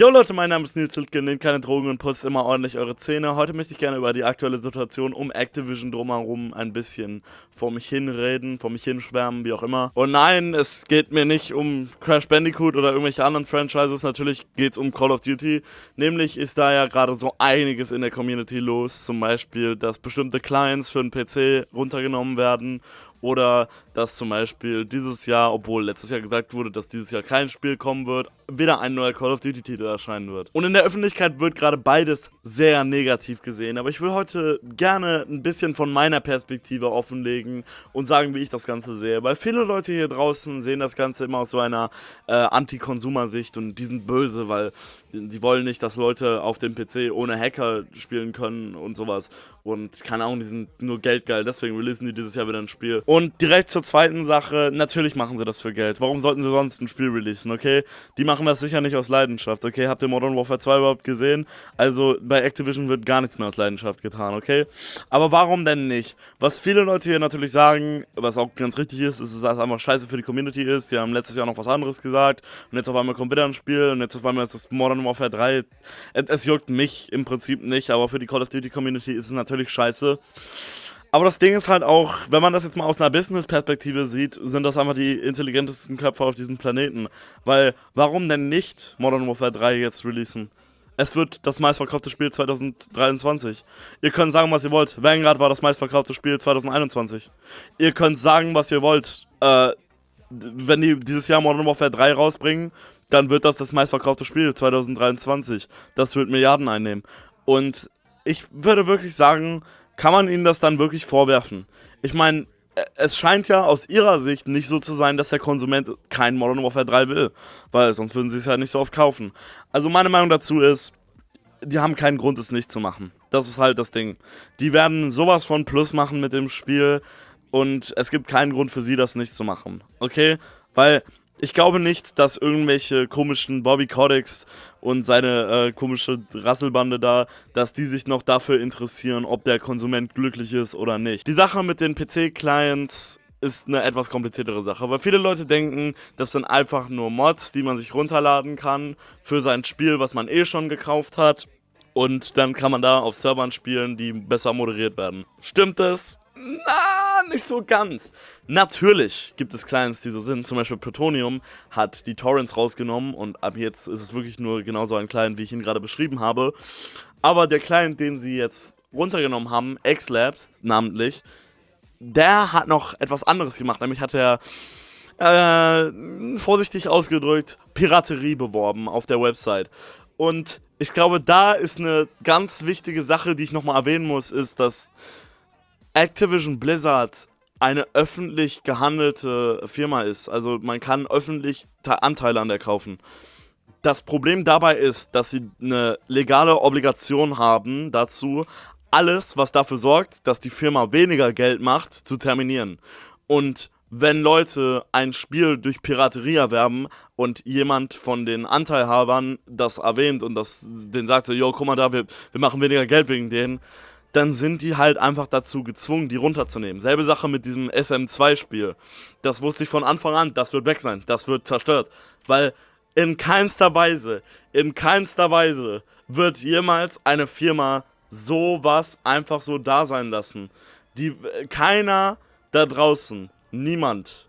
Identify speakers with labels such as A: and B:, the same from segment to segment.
A: Yo Leute, mein Name ist Nils Lütgen, nehmt keine Drogen und putzt immer ordentlich eure Zähne. Heute möchte ich gerne über die aktuelle Situation um Activision drumherum ein bisschen vor mich hinreden, vor mich hinschwärmen, wie auch immer. Und nein, es geht mir nicht um Crash Bandicoot oder irgendwelche anderen Franchises, natürlich geht es um Call of Duty. Nämlich ist da ja gerade so einiges in der Community los, zum Beispiel, dass bestimmte Clients für den PC runtergenommen werden oder dass zum Beispiel dieses Jahr, obwohl letztes Jahr gesagt wurde, dass dieses Jahr kein Spiel kommen wird, wieder ein neuer Call of Duty-Titel erscheinen wird. Und in der Öffentlichkeit wird gerade beides sehr negativ gesehen. Aber ich will heute gerne ein bisschen von meiner Perspektive offenlegen und sagen, wie ich das Ganze sehe. Weil viele Leute hier draußen sehen das Ganze immer aus so einer äh, Anti-Konsumer-Sicht und die sind böse, weil die wollen nicht, dass Leute auf dem PC ohne Hacker spielen können und sowas. Und keine Ahnung, die sind nur geldgeil. Deswegen releasen die dieses Jahr wieder ein Spiel, und direkt zur zweiten Sache, natürlich machen sie das für Geld. Warum sollten sie sonst ein Spiel releasen, okay? Die machen das sicher nicht aus Leidenschaft, okay? Habt ihr Modern Warfare 2 überhaupt gesehen? Also bei Activision wird gar nichts mehr aus Leidenschaft getan, okay? Aber warum denn nicht? Was viele Leute hier natürlich sagen, was auch ganz richtig ist, ist, dass es einfach scheiße für die Community ist. Die haben letztes Jahr noch was anderes gesagt und jetzt auf einmal kommt wieder ein Spiel und jetzt auf einmal ist das Modern Warfare 3. Es juckt mich im Prinzip nicht, aber für die Call of Duty Community ist es natürlich scheiße. Aber das Ding ist halt auch, wenn man das jetzt mal aus einer Business-Perspektive sieht, sind das einfach die intelligentesten Köpfe auf diesem Planeten. Weil, warum denn nicht Modern Warfare 3 jetzt releasen? Es wird das meistverkaufte Spiel 2023. Ihr könnt sagen, was ihr wollt. Vanguard war das meistverkaufte Spiel 2021. Ihr könnt sagen, was ihr wollt. Äh, wenn die dieses Jahr Modern Warfare 3 rausbringen, dann wird das das meistverkaufte Spiel 2023. Das wird Milliarden einnehmen. Und ich würde wirklich sagen, kann man ihnen das dann wirklich vorwerfen? Ich meine, äh, es scheint ja aus ihrer Sicht nicht so zu sein, dass der Konsument kein Modern Warfare 3 will, weil sonst würden sie es halt nicht so oft kaufen. Also meine Meinung dazu ist, die haben keinen Grund, es nicht zu machen. Das ist halt das Ding. Die werden sowas von Plus machen mit dem Spiel und es gibt keinen Grund für sie, das nicht zu machen. Okay? Weil ich glaube nicht, dass irgendwelche komischen Bobby Codex und seine äh, komische Rasselbande da, dass die sich noch dafür interessieren, ob der Konsument glücklich ist oder nicht. Die Sache mit den PC-Clients ist eine etwas kompliziertere Sache, weil viele Leute denken, das sind einfach nur Mods, die man sich runterladen kann für sein Spiel, was man eh schon gekauft hat. Und dann kann man da auf Servern spielen, die besser moderiert werden. Stimmt das? Nein! nicht so ganz. Natürlich gibt es Clients, die so sind. Zum Beispiel Plutonium hat die Torrents rausgenommen und ab jetzt ist es wirklich nur genauso ein Client, wie ich ihn gerade beschrieben habe. Aber der Client, den sie jetzt runtergenommen haben, X-Labs namentlich, der hat noch etwas anderes gemacht. Nämlich hat er äh, vorsichtig ausgedrückt Piraterie beworben auf der Website. Und ich glaube, da ist eine ganz wichtige Sache, die ich nochmal erwähnen muss, ist, dass Activision Blizzard eine öffentlich gehandelte Firma ist. Also man kann öffentlich Anteile an der kaufen. Das Problem dabei ist, dass sie eine legale Obligation haben dazu, alles, was dafür sorgt, dass die Firma weniger Geld macht, zu terminieren. Und wenn Leute ein Spiel durch Piraterie erwerben und jemand von den Anteilhabern das erwähnt und das, den sagt so, yo, guck mal da, wir, wir machen weniger Geld wegen denen, dann sind die halt einfach dazu gezwungen, die runterzunehmen. Selbe Sache mit diesem SM2-Spiel. Das wusste ich von Anfang an, das wird weg sein, das wird zerstört. Weil in keinster Weise, in keinster Weise wird jemals eine Firma sowas einfach so da sein lassen. Die, keiner da draußen, niemand,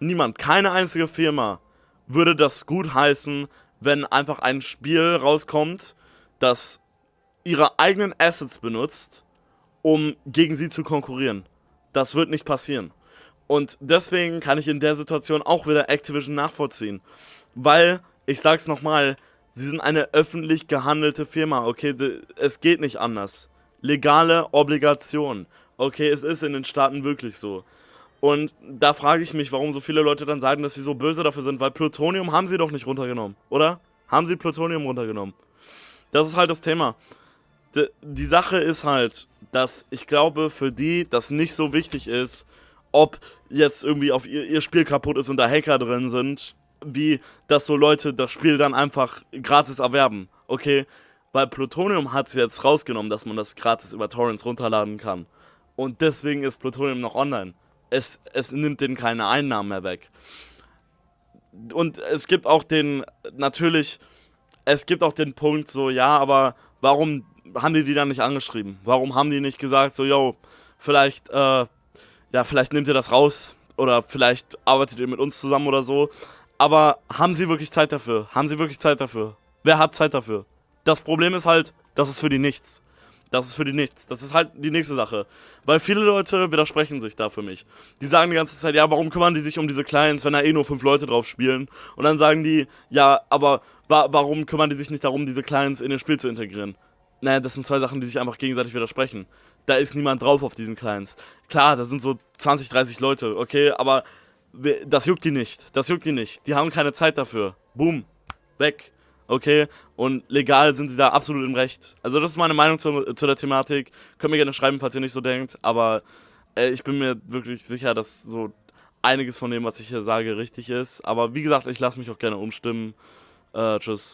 A: niemand, keine einzige Firma würde das gut heißen, wenn einfach ein Spiel rauskommt, das ihre eigenen Assets benutzt, um gegen sie zu konkurrieren. Das wird nicht passieren. Und deswegen kann ich in der Situation auch wieder Activision nachvollziehen. Weil, ich sag's nochmal, sie sind eine öffentlich gehandelte Firma, okay? Es geht nicht anders. Legale Obligation. Okay, es ist in den Staaten wirklich so. Und da frage ich mich, warum so viele Leute dann sagen, dass sie so böse dafür sind, weil Plutonium haben sie doch nicht runtergenommen, oder? Haben sie Plutonium runtergenommen? Das ist halt das Thema die Sache ist halt, dass ich glaube, für die das nicht so wichtig ist, ob jetzt irgendwie auf ihr, ihr Spiel kaputt ist und da Hacker drin sind, wie dass so Leute das Spiel dann einfach gratis erwerben. Okay, weil Plutonium hat es jetzt rausgenommen, dass man das gratis über Torrents runterladen kann. Und deswegen ist Plutonium noch online. Es, es nimmt denen keine Einnahmen mehr weg. Und es gibt auch den, natürlich, es gibt auch den Punkt so, ja, aber warum haben die die dann nicht angeschrieben? Warum haben die nicht gesagt, so, yo, vielleicht, äh, ja, vielleicht nehmt ihr das raus oder vielleicht arbeitet ihr mit uns zusammen oder so. Aber haben sie wirklich Zeit dafür? Haben sie wirklich Zeit dafür? Wer hat Zeit dafür? Das Problem ist halt, das ist für die nichts. Das ist für die nichts. Das ist halt die nächste Sache. Weil viele Leute widersprechen sich da für mich. Die sagen die ganze Zeit, ja, warum kümmern die sich um diese Clients, wenn da eh nur fünf Leute drauf spielen? Und dann sagen die, ja, aber wa warum kümmern die sich nicht darum, diese Clients in ihr Spiel zu integrieren? naja, das sind zwei Sachen, die sich einfach gegenseitig widersprechen. Da ist niemand drauf auf diesen Clients. Klar, da sind so 20, 30 Leute, okay, aber das juckt die nicht. Das juckt die nicht. Die haben keine Zeit dafür. Boom. Weg. Okay? Und legal sind sie da absolut im Recht. Also, das ist meine Meinung zu, zu der Thematik. Könnt mir gerne schreiben, falls ihr nicht so denkt. Aber äh, ich bin mir wirklich sicher, dass so einiges von dem, was ich hier sage, richtig ist. Aber wie gesagt, ich lasse mich auch gerne umstimmen. Äh, tschüss.